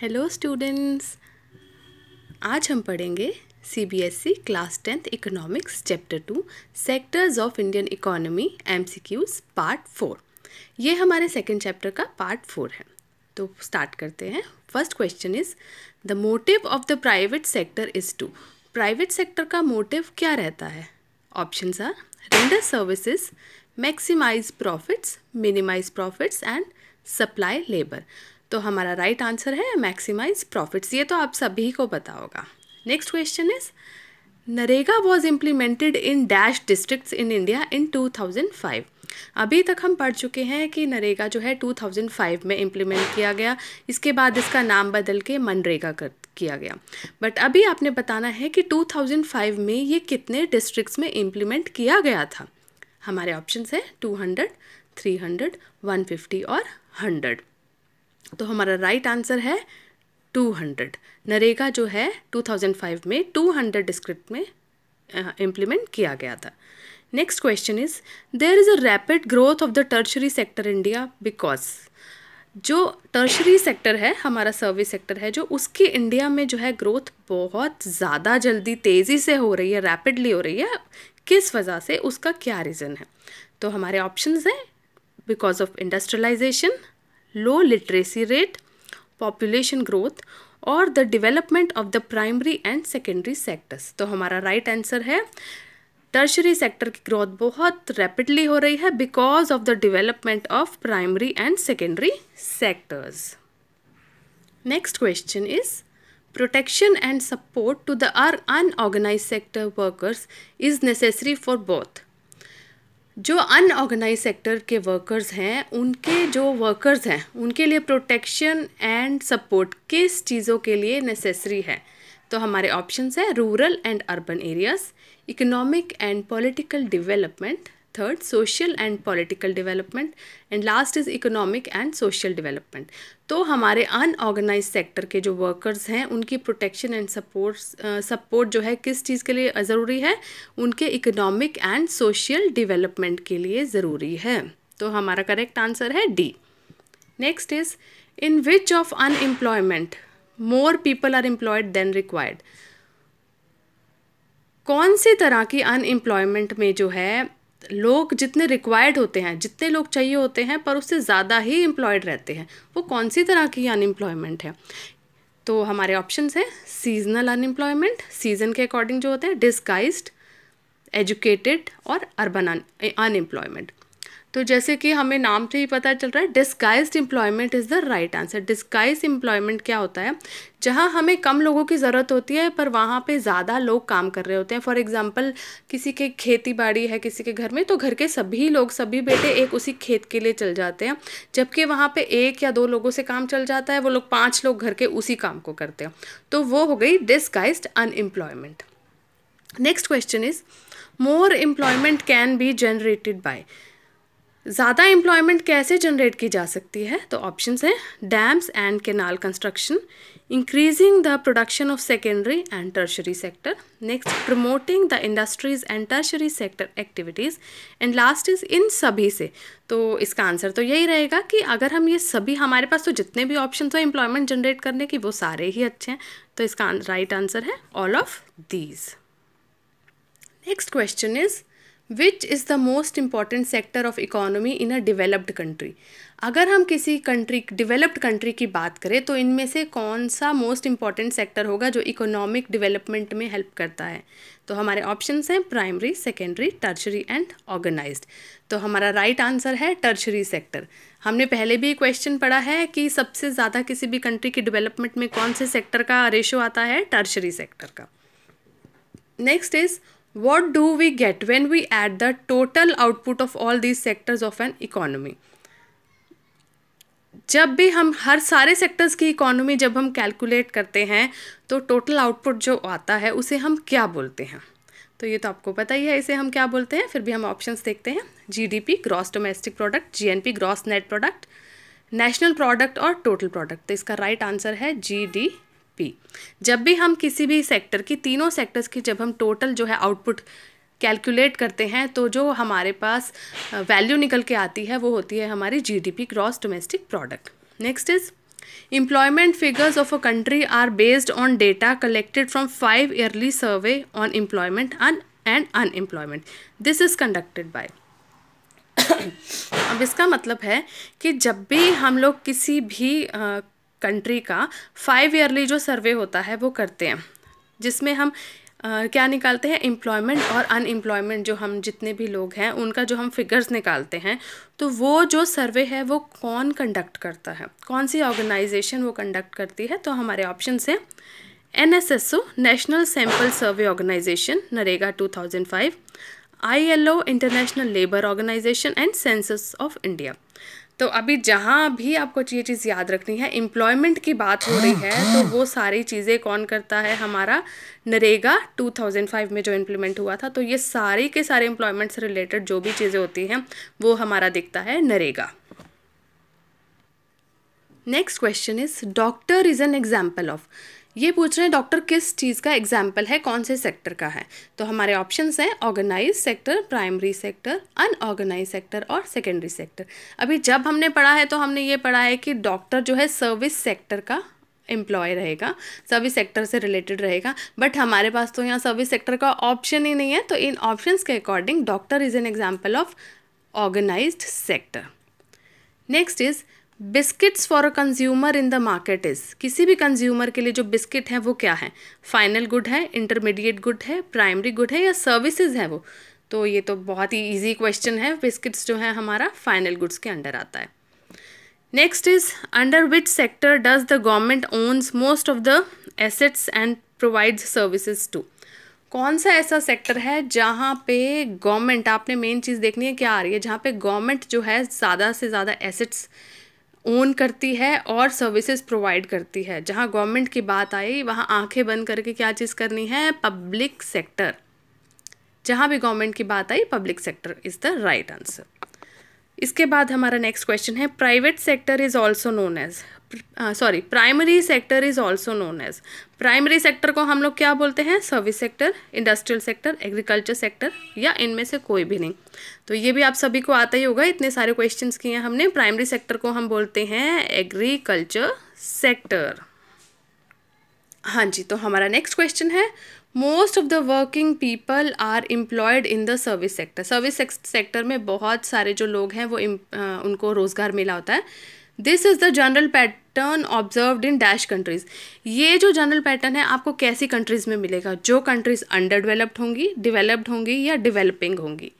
Hello students आज हम पढ़ेंगे C B S E class tenth economics chapter two sectors of Indian economy M C Qs part four ये हमारे second chapter का part four है तो स्टार्ट करते हैं first question is the motive of the private sector is to private sector का motive क्या रहता है option are render services maximise profits minimise profits and supply labour तो हमारा राइट right आंसर है मैक्सिमाइज प्रॉफिट्स ये तो आप सभी को पता होगा next question is NREGA was implemented in dash district in India in two thousand five अभी तक हम पढ़ चुके हैं कि नरेगा जो है 2005 में इम्प्लीमेंट किया गया इसके बाद इसका नाम बदल के मनरेगा कर किया गया बट अभी आपने बताना है कि 2005 में ये कितने डिस्ट्रिक्ट्स में इम्प्लीमेंट किया गया था हमारे ऑप्शन है 200, 300, 150 और 100 तो हमारा राइट आंसर है 200 नरेगा जो है 2005 में 200 डिस्क्रिप्ट में इम्प्लीमेंट किया गया था next question is there is a rapid growth of the tertiary sector India because जो टर्शरी सेक्टर है हमारा सर्विस सेक्टर है जो उसकी इंडिया में जो है ग्रोथ बहुत ज़्यादा जल्दी तेज़ी से हो रही है रैपिडली हो रही है किस वजह से उसका क्या रीज़न है तो हमारे ऑप्शन हैं because of industrialisation low literacy rate population growth और the development of the primary and secondary sectors तो हमारा राइट right आंसर है टर्शरी सेक्टर की ग्रोथ बहुत रैपिडली हो रही है because of the development of primary and secondary sectors next question is protection and support to the unorganise sector workers is necessary for both जो unorganise sector के workers हैं उनके जो वर्कर्स हैं उनके लिए प्रोटेक्शन एंड सपोर्ट किस चीज़ों के लिए नेसेसरी है तो हमारे ऑप्शंस हैं rural and urban areas economic and political development third social and political development and last is economic and social development तो हमारे अनऑर्गेनाइज सेक्टर के जो वर्कर्स हैं उनकी प्रोटेक्शन एंड सपोर्ट सपोर्ट जो है किस चीज़ के लिए ज़रूरी है उनके इकोनॉमिक एंड सोशल डिवेलपमेंट के लिए ज़रूरी है तो हमारा करेक्ट आंसर है D next is in which of unemployment more people are employed than required कौन सी तरह की अनएम्प्लॉयमेंट में जो है लोग जितने रिक्वायर्ड होते हैं जितने लोग चाहिए होते हैं पर उससे ज़्यादा ही एम्प्लॉयड रहते हैं वो कौन सी तरह की अनएम्प्लॉयमेंट है तो हमारे ऑप्शन हैं सीजनल अनएम्प्लॉयमेंट सीज़न के अकॉर्डिंग जो होते हैं डिस्गाइज्ड एजुकेटेड और अर्बन अनएम्प्लॉयमेंट तो जैसे कि हमें नाम से ही पता चल रहा है disguise employment is the right answer disguise employment क्या होता है जहाँ हमें कम लोगों की ज़रूरत होती है पर वहाँ पे ज़्यादा लोग काम कर रहे होते हैं फॉर एग्ज़ाम्पल किसी के खेती बाड़ी है किसी के घर में तो घर के सभी लोग सभी बेटे एक उसी खेत के लिए चल जाते हैं जबकि वहाँ पर एक या दो लोगों से काम चल जाता है वो लोग पाँच लोग घर के उसी काम को करते हैं तो वो हो गई disguise unemployment next question is more employment can be generated by ज़्यादा एम्प्लॉयमेंट कैसे जनरेट की जा सकती है तो ऑप्शन हैं dams and canal construction increasing the production of secondary and tertiary sector next promoting the industries and tertiary sector activities and last is इन सभी से तो इसका आंसर तो यही रहेगा कि अगर हम ये सभी हमारे पास तो जितने भी ऑप्शन हैं एम्प्लॉयमेंट जनरेट करने की वो सारे ही अच्छे हैं तो इसका राइट आंसर है all of these next question is which is the most important sector of economy in a developed country अगर हम किसी कंट्री डिवेलप्ड कंट्री की बात करें तो इनमें से कौन सा मोस्ट इम्पॉर्टेंट सेक्टर होगा जो इकोनॉमिक डिवेलपमेंट में हेल्प करता है तो हमारे ऑप्शंस हैं primary secondary tertiary and organise तो हमारा राइट right आंसर है टर्शरी सेक्टर हमने पहले भी क्वेश्चन पढ़ा है कि सबसे ज़्यादा किसी भी कंट्री की डिवेलपमेंट में कौन से सेक्टर का रेशो आता है टर्शरी सेक्टर का next is what do we get when we add the total output of all these sectors of an economy जब भी हम हर सारे सेक्टर्स की इकोनॉमी जब हम कैलकुलेट करते हैं तो टोटल आउटपुट जो आता है उसे हम क्या बोलते हैं तो ये तो आपको पता ही है इसे हम क्या बोलते हैं फिर भी हम ऑप्शंस देखते हैं GDP gross domestic product GNP gross net product national product और टोटल प्रोडक्ट तो इसका राइट right आंसर है जी डी पी जब भी हम किसी भी सेक्टर की तीनों सेक्टर्स की जब हम टोटल जो है आउटपुट कैलकुलेट करते हैं तो जो हमारे पास वैल्यू निकल के आती है वो होती है हमारी G D P gross domestic product next is employment figures of a country are based on data collected from five yearly survey on employment un and unemployment this is conducted by अब इसका मतलब है कि जब भी हम लोग किसी भी uh, कंट्री का फाइव ईयरली जो सर्वे होता है वो करते हैं जिसमें हम आ, क्या निकालते हैं एम्प्लॉयमेंट और अनएम्प्लॉयमेंट जो हम जितने भी लोग हैं उनका जो हम फिगर्स निकालते हैं तो वो जो सर्वे है वो कौन कंडक्ट करता है कौन सी ऑर्गेनाइजेशन वो कंडक्ट करती है तो हमारे ऑप्शन से N S S O national sample survey organisation NREGA two thousand five I L O international labour organisation and census of India तो अभी जहाँ भी आपको ये चीज़ याद रखनी है एम्प्लॉयमेंट की बात हो रही है तो वो सारी चीज़ें कौन करता है हमारा नरेगा 2005 में जो इम्प्लीमेंट हुआ था तो ये सारी के सारे एम्प्लॉयमेंट से रिलेटेड जो भी चीज़ें होती हैं वो हमारा दिखता है NREGA next question is doctor is an example of ये पूछ रहे हैं डॉक्टर किस चीज़ का एग्जाम्पल है कौन से सेक्टर का है तो हमारे ऑप्शंस हैं organise sector primary sector unorganise sector और सेकेंडरी सेक्टर अभी जब हमने पढ़ा है तो हमने ये पढ़ा है कि डॉक्टर जो है सर्विस सेक्टर का एम्प्लॉय रहेगा सर्विस सेक्टर से रिलेटेड रहेगा बट हमारे पास तो यहाँ सर्विस सेक्टर का ऑप्शन ही नहीं है तो इन ऑप्शंस के according doctor is an example of organised sector next is biscuits for a consumer in the market is किसी भी कंज्यूमर के लिए जो बिस्किट है वो क्या है फाइनल गुड है इंटरमीडिएट गुड है प्राइमरी गुड है या सर्विसेज है वो तो ये तो बहुत ही इजी क्वेश्चन है बिस्किट्स जो है हमारा फाइनल गुड्स के अंडर आता है next is under which sector does the government owns most of the assets and provide services to कौन सा ऐसा सेक्टर है जहाँ पे गवर्नमेंट आपने मेन चीज़ देखनी है क्या आ रही है जहाँ पे गवर्नमेंट जो है ज़्यादा से ज़्यादा एसेट्स ओन करती है और सर्विसेज प्रोवाइड करती है जहाँ गवर्नमेंट की बात आई वहाँ आंखें बंद करके क्या चीज़ करनी है पब्लिक सेक्टर जहाँ भी गवर्नमेंट की बात आई public sector is the right answer इसके बाद हमारा नेक्स्ट क्वेश्चन है private sector is also known as sorry primary sector is also known as primary sector को हम लोग क्या बोलते हैं service sector industrial sector agriculture sector या इनमें से कोई भी नहीं तो ये भी आप सभी को आता ही होगा इतने सारे क्वेश्चंस किए हैं हमने प्राइमरी सेक्टर को हम बोलते हैं एग्रीकल्चर सेक्टर हाँ जी तो हमारा नेक्स्ट क्वेश्चन है most of the working people are employed in the service sector service sector में बहुत सारे जो लोग हैं वो उनको रोज़गार मिला होता है this is the general pattern observe in dash countries ये जो जनरल पैटर्न है आपको कैसी कंट्रीज़ में मिलेगा जो कंट्रीज़ अंडर डेवलप्ड होंगी डिवेलप्ड होंगी या डिवेलपिंग होंगी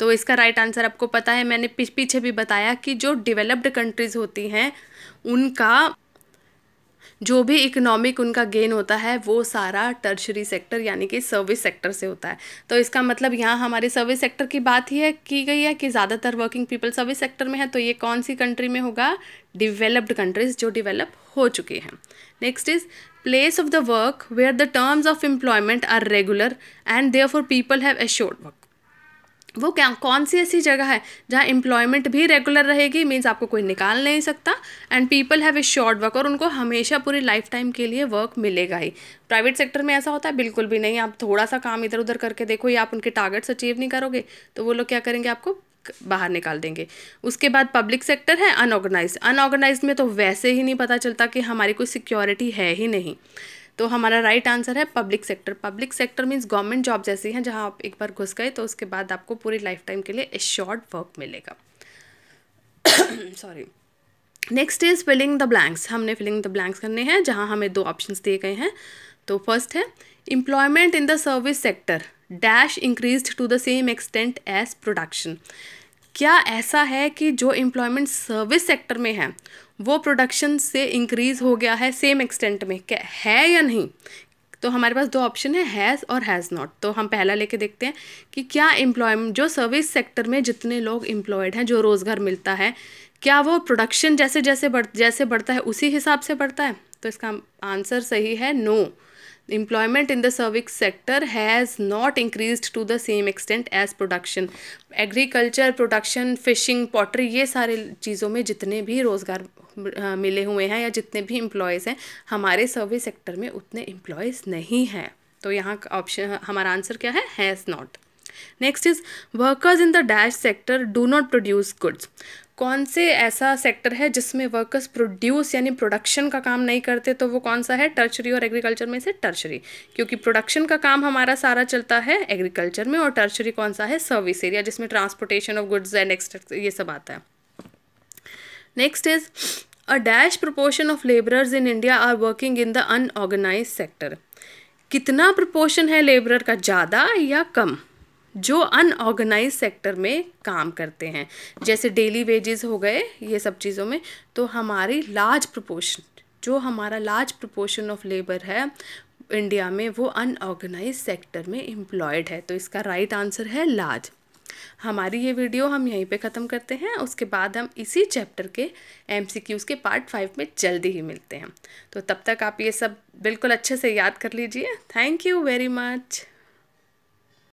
तो इसका राइट right आंसर आपको पता है मैंने पीछे भी बताया कि जो डिवेलप्ड कंट्रीज़ होती हैं उनका जो भी इकोनॉमिक उनका गेन होता है वो सारा टर्शरी सेक्टर यानी कि सर्विस सेक्टर से होता है तो इसका मतलब यहाँ हमारे सर्विस सेक्टर की बात ही है की गई है कि ज़्यादातर वर्किंग पीपल सर्विस सेक्टर में है तो ये कौन सी कंट्री में होगा डिवेलप्ड कंट्रीज जो डिवेलप हो चुकी हैं next is place of the work where the terms of employment are regular and therefore people have assured work वो क्या कौन सी ऐसी जगह है जहाँ एम्प्लॉयमेंट भी रेगुलर रहेगी मीन्स आपको कोई निकाल नहीं सकता and people have a short work और उनको हमेशा पूरी लाइफ टाइम के लिए वर्क मिलेगा ही प्राइवेट सेक्टर में ऐसा होता है बिल्कुल भी नहीं आप थोड़ा सा काम इधर उधर करके देखो या आप उनके टारगेट्स अचीव नहीं करोगे तो वो लोग क्या करेंगे आपको बाहर निकाल देंगे उसके बाद पब्लिक सेक्टर है अनऑर्गेनाइज अनऑर्गेनाइज में तो वैसे ही नहीं पता चलता कि हमारी कोई सिक्योरिटी है ही नहीं तो हमारा राइट right आंसर है public sector public sector means government job जैसी हैं जहाँ आप एक बार घुस गए तो उसके बाद आपको पूरी लाइफ टाइम के लिए एश्योर्ड वर्क मिलेगा sorry next is filling the blanks हमने फिलिंग द ब्लैंक्स करने हैं जहाँ हमें दो ऑप्शन दिए गए हैं तो फर्स्ट है employment in the service sector dash increase to the same extent as production क्या ऐसा है कि जो एम्प्लॉयमेंट सर्विस सेक्टर में है वो प्रोडक्शन से इंक्रीज़ हो गया है सेम एक्सटेंट में क्या है या नहीं तो हमारे पास दो ऑप्शन है हैज़ और हैज़ नॉट तो हम पहला लेके देखते हैं कि क्या एम्प्लॉयमेंट जो सर्विस सेक्टर में जितने लोग एम्प्लॉयड हैं जो रोज़गार मिलता है क्या वो प्रोडक्शन जैसे जैसे बढ़ जैसे बढ़ता है उसी हिसाब से बढ़ता है तो इसका आंसर सही है no no. employment in the service sector has not increased to the same extent as production agriculture production fishing pottery ये सारे चीज़ों में जितने भी रोज़गार मिले हुए हैं या जितने भी एम्प्लॉयज़ हैं हमारे सर्विस सेक्टर में उतने एम्प्लॉयज़ नहीं हैं तो यहाँ का ऑप्शन हमारा आंसर क्या है has not next is workers in the dash sector do not produce goods कौन से ऐसा सेक्टर है जिसमें वर्कर्स प्रोड्यूस यानी प्रोडक्शन का काम नहीं करते तो वो कौन सा है टर्चरी और एग्रीकल्चर में से टर्चरी क्योंकि प्रोडक्शन का काम हमारा सारा चलता है एग्रीकल्चर में और टर्चरी कौन सा है सर्विस एरिया जिसमें transportation of goods and extra ये सब आता है next is a dash proportion of labourers in India are working in the unorganised sector कितना प्रपोर्शन है लेबरर का ज़्यादा या कम जो अनऑर्गेनाइज सेक्टर में काम करते हैं जैसे डेली वेजेस हो गए ये सब चीज़ों में तो हमारी लार्ज प्रपोर्शन जो हमारा लार्ज प्रपोर्शन ऑफ लेबर है इंडिया में वो अनऑर्गेनाइज सेक्टर में एम्प्लॉयड है तो इसका राइट right आंसर है लार्ज हमारी ये वीडियो हम यहीं पे ख़त्म करते हैं उसके बाद हम इसी चैप्टर के एम के पार्ट फाइव में जल्दी ही मिलते हैं तो तब तक आप ये सब बिल्कुल अच्छे से याद कर लीजिए थैंक यू वेरी मच